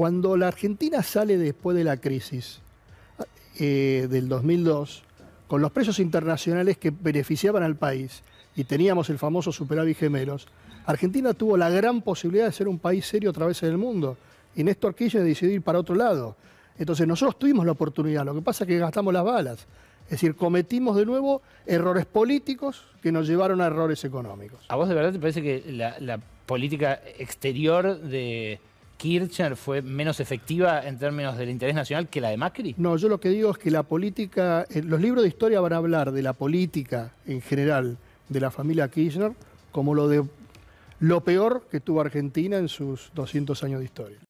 Cuando la Argentina sale después de la crisis eh, del 2002, con los precios internacionales que beneficiaban al país y teníamos el famoso superávit gemelos, Argentina tuvo la gran posibilidad de ser un país serio a través del mundo. Y Néstor Kirchner decidió ir para otro lado. Entonces nosotros tuvimos la oportunidad, lo que pasa es que gastamos las balas. Es decir, cometimos de nuevo errores políticos que nos llevaron a errores económicos. ¿A vos de verdad te parece que la política exterior de, Kirchner fue menos efectiva en términos del interés nacional que la de Macri? No, yo lo que digo es que la política, eh, los libros de historia van a hablar de la política en general de la familia Kirchner como lo de lo peor que tuvo Argentina en sus 200 años de historia.